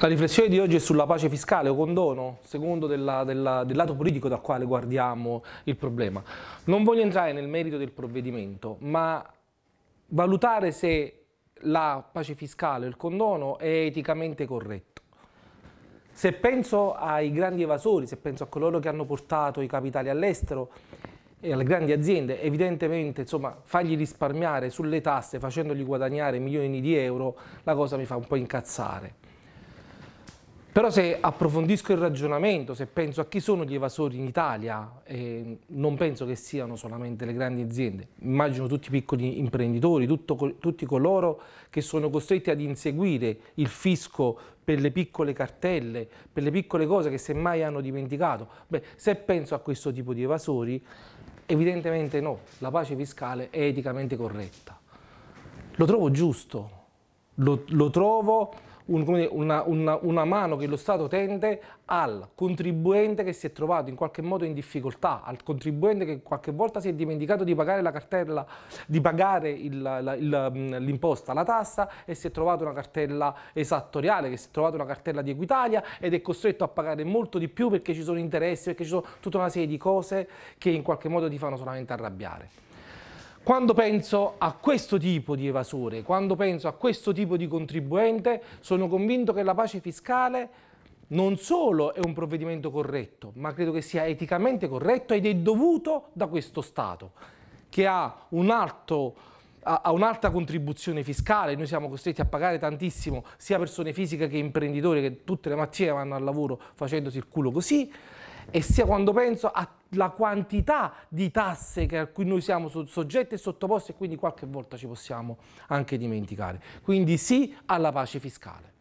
La riflessione di oggi è sulla pace fiscale o condono, secondo della, della, del lato politico dal quale guardiamo il problema. Non voglio entrare nel merito del provvedimento, ma valutare se la pace fiscale o il condono è eticamente corretto. Se penso ai grandi evasori, se penso a coloro che hanno portato i capitali all'estero e alle grandi aziende, evidentemente insomma, fargli risparmiare sulle tasse facendogli guadagnare milioni di euro, la cosa mi fa un po' incazzare. Però se approfondisco il ragionamento, se penso a chi sono gli evasori in Italia, eh, non penso che siano solamente le grandi aziende, immagino tutti i piccoli imprenditori, tutto, tutti coloro che sono costretti ad inseguire il fisco per le piccole cartelle, per le piccole cose che semmai hanno dimenticato. Beh, se penso a questo tipo di evasori, evidentemente no, la pace fiscale è eticamente corretta. Lo trovo giusto, lo, lo trovo un, una, una, una, mano che lo Stato tende al contribuente che si è trovato in qualche modo in difficoltà, al contribuente che qualche volta si è dimenticato di pagare la cartella, di pagare mm, l'imposta, la tassa e si è trovato una cartella esattoriale, che si è trovata una cartella di Equitalia ed è costretto a pagare molto di più perché ci sono interessi, perché ci sono tutta una serie di cose che in qualche modo ti fanno solamente arrabbiare. Quando penso a questo tipo di evasore, quando penso a questo tipo di contribuente, sono convinto che la pace fiscale non solo è un provvedimento corretto, ma credo che sia eticamente corretto ed è dovuto da questo Stato, che ha un alto a un'alta contribuzione fiscale, noi siamo costretti a pagare tantissimo sia persone fisiche che imprenditori che tutte le mattine vanno al lavoro facendosi il culo così, e sia quando penso alla quantità di tasse a cui noi siamo soggetti e sottoposti e quindi qualche volta ci possiamo anche dimenticare. Quindi sì alla pace fiscale.